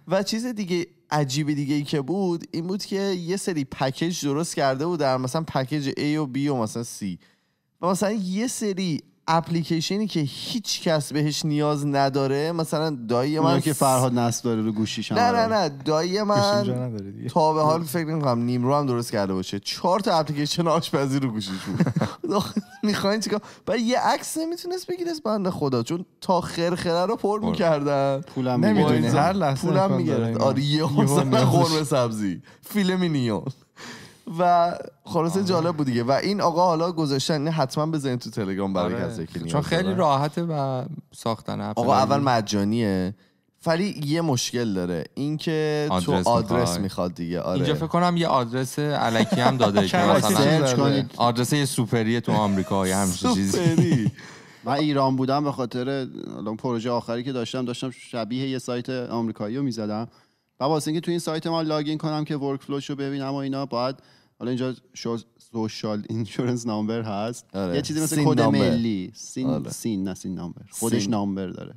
و چیز دیگه عجیب دیگه ای که بود این بود که یه سری پکیج درست کرده در مثلا پکیج A و B و مثلا C و مثلا یه سری اپلیکیشنی که هیچ کس بهش نیاز نداره مثلا دایی من که فرهاد نصب داره رو گوشیش نه نه آره. نه دایی من تا به حال فکر نمی‌کنم نیمرو هم درست کرده باشه چهار تا اپلیکیشن آشپزی رو گوشیش بود میخواین چیکار برای یه عکس نمیتونست بگیره بنده خدا چون تا خرخره رو پر میکردن پولم نمیدونه هر لحظه پولم میگرفت آره یه خورمه سبزی فیلمینیون و خلاصه آره. جالب بود دیگه و این آقا حالا گذاشتن حتما بزنید تو تلگرام برای آره. کسی که چون خیلی راحته و ساختن آقا اول مجانیه ولی یه مشکل داره اینکه تو آدرس میخواد دیگه آره اینجا فکر کنم یه آدرس علکی هم داده که آره. آدرس یه سوپریه تو آمریکا یا همچین چیزی و ایران بودم به خاطر پروژه آخری که داشتم داشتم شبیه یه سایت آمریکایی رو میزدم و واسه اینکه تو این سایت ما لاگین کنم که ورک فلوش رو ببینم و اینا باید حالا اینجا سوشال اینشورنس نامبر هست آره. یه چیزی مثل کد ملی سین آره. سین نه سین نامبر خودش سین. نامبر داره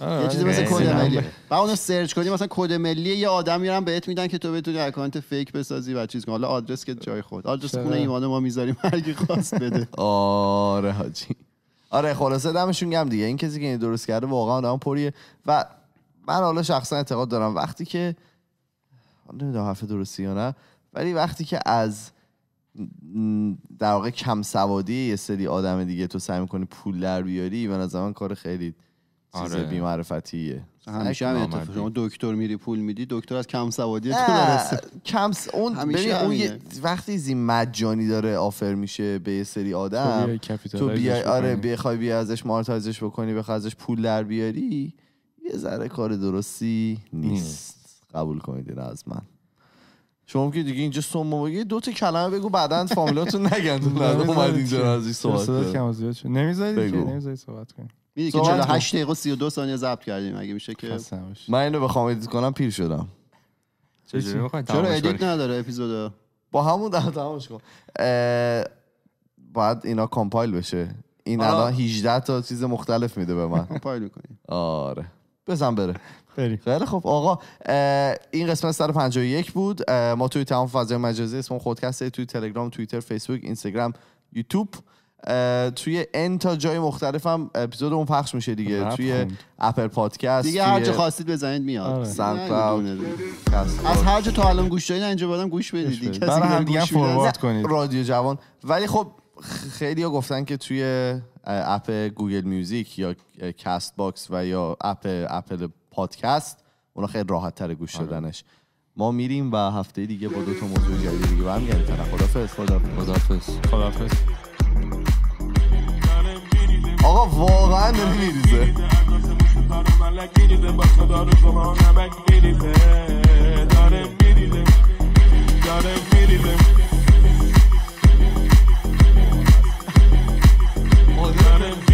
آره. یه چیزی مثل کد ملی و اونو سرچ کنی مثلا کد ملی یه آدم میرن بهت میدن که تو بتونی اکانت فیک بسازی و چیز کن حالا آدرس که جای خود آدرس خونه ایمان ما میذاریم کی خواست بده آره حاجی آره خلاصه دمشون گم دیگه این کسی که این درست کرده واقعا آدم پریه و من حالا شخصا اعتقاد دارم وقتی که نمیدونم حرف درستی یا نه ولی وقتی که از در واقع کم سوادی یه سری آدم دیگه تو سعی میکنی پول در بیاری و نظر کار خیلی چیز آره. همیشه هم شما دکتر میری پول میدی دکتر از کم سوادی تو درسته کم اون اون وقتی زی مجانی داره آفر میشه به یه سری آدم تو بیای آره بخوای بیا ازش مارتازش بکنی بخوای ازش پول در بیاری یه ذره کار درستی نیست, نیست. قبول کنید از من شما که دیگه اینجا سوم بگی دو تا کلمه بگو بعدا فامیلاتون نگن اومد اینجا از این صحبت صدا کم نمیذارید که نمیذارید صحبت کنیم میدونی که 48 دقیقه و 32 ثانیه ضبط کردیم اگه میشه که من اینو بخوام ادیت کنم پیر شدم چرا ادیت نداره اپیزودا با همون در تمامش کن باید اینا کامپایل بشه این الان 18 تا چیز مختلف میده به من کامپایل میکنی آره بزن بره بریم خیلی خب آقا این قسمت 151 بود ما توی تمام فضای مجازی اسم خودکسته توی تلگرام توییتر فیسبوک اینستاگرام یوتیوب توی ان تا جای مختلفم اپیزود اپیزودمون پخش میشه دیگه توی اپل پادکست دیگه هر جا خواستید بزنید میاد ساوند آره. از هر جا تا الان گوش دادین اینجا بادم گوش بدید کسی برای هم دیگه فوروارد کنید رادیو جوان ولی خب خیلی ها گفتن که توی اپ گوگل میوزیک یا کاست باکس و یا اپ اپل پادکست اونا خیلی راحت تر گوش دادنش آره. ما میریم و هفته دیگه با دو تا موضوع جدید دیگه برمیگردیم خدافظ خدافظ خدافظ آقا واقعا نمیریزه آقا واقعا نمیریزه با میریزه داره میریزه داره میریزه داره میریزه